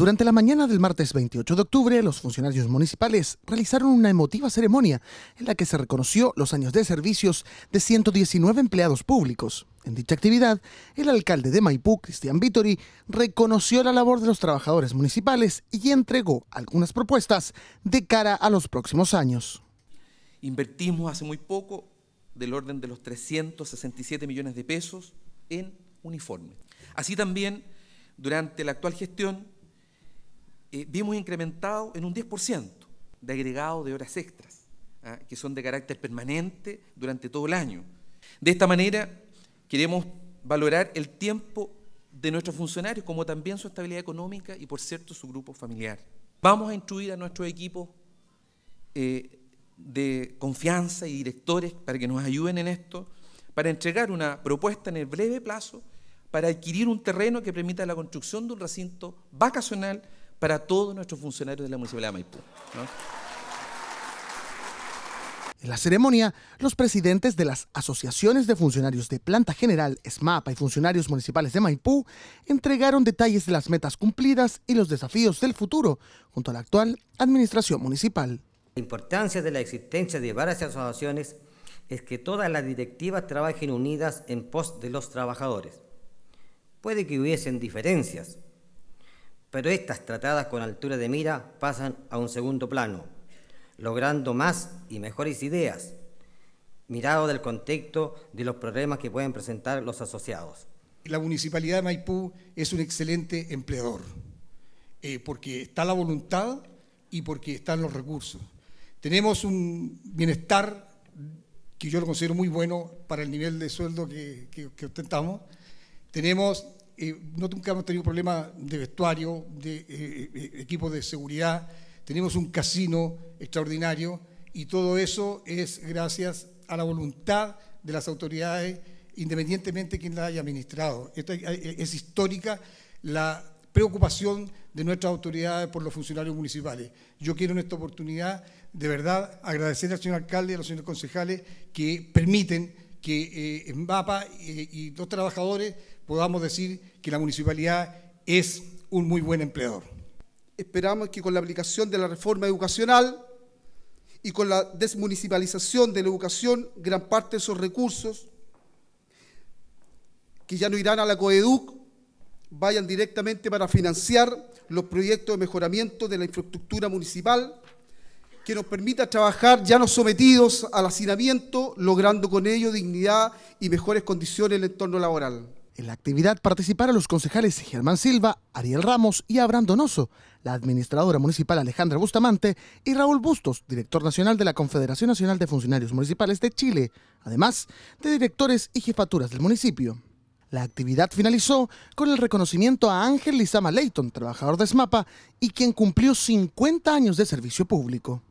Durante la mañana del martes 28 de octubre, los funcionarios municipales realizaron una emotiva ceremonia en la que se reconoció los años de servicios de 119 empleados públicos. En dicha actividad, el alcalde de Maipú, Cristian Vitori, reconoció la labor de los trabajadores municipales y entregó algunas propuestas de cara a los próximos años. Invertimos hace muy poco del orden de los 367 millones de pesos en uniforme. Así también, durante la actual gestión, eh, vimos incrementado en un 10% de agregado de horas extras, ¿ah? que son de carácter permanente durante todo el año. De esta manera, queremos valorar el tiempo de nuestros funcionarios, como también su estabilidad económica y, por cierto, su grupo familiar. Vamos a instruir a nuestros equipos eh, de confianza y directores para que nos ayuden en esto, para entregar una propuesta en el breve plazo para adquirir un terreno que permita la construcción de un recinto vacacional para todos nuestros funcionarios de la Municipalidad de Maipú. En la ceremonia, los presidentes de las asociaciones de funcionarios de planta general, SMAPA y funcionarios municipales de Maipú entregaron detalles de las metas cumplidas y los desafíos del futuro junto a la actual administración municipal. La importancia de la existencia de varias asociaciones es que todas las directivas trabajen unidas en pos de los trabajadores. Puede que hubiesen diferencias, pero estas tratadas con altura de mira pasan a un segundo plano, logrando más y mejores ideas, mirado del contexto de los problemas que pueden presentar los asociados. La Municipalidad de Maipú es un excelente empleador, eh, porque está la voluntad y porque están los recursos. Tenemos un bienestar que yo lo considero muy bueno para el nivel de sueldo que, ostentamos. Tenemos eh, no nunca hemos tenido problemas de vestuario, de eh, eh, equipos de seguridad, tenemos un casino extraordinario y todo eso es gracias a la voluntad de las autoridades, independientemente de quien la haya administrado. es histórica la preocupación de nuestras autoridades por los funcionarios municipales. Yo quiero en esta oportunidad, de verdad, agradecer al señor alcalde y a los señores concejales que permiten que eh, en MAPA eh, y los trabajadores podamos decir que la municipalidad es un muy buen empleador. Esperamos que con la aplicación de la reforma educacional y con la desmunicipalización de la educación, gran parte de esos recursos que ya no irán a la COEDUC vayan directamente para financiar los proyectos de mejoramiento de la infraestructura municipal que nos permita trabajar ya no sometidos al hacinamiento, logrando con ello dignidad y mejores condiciones en el entorno laboral. En la actividad participaron los concejales Germán Silva, Ariel Ramos y Abraham Donoso, la administradora municipal Alejandra Bustamante y Raúl Bustos, director nacional de la Confederación Nacional de Funcionarios Municipales de Chile, además de directores y jefaturas del municipio. La actividad finalizó con el reconocimiento a Ángel Lizama Leighton, trabajador de SMAPA y quien cumplió 50 años de servicio público.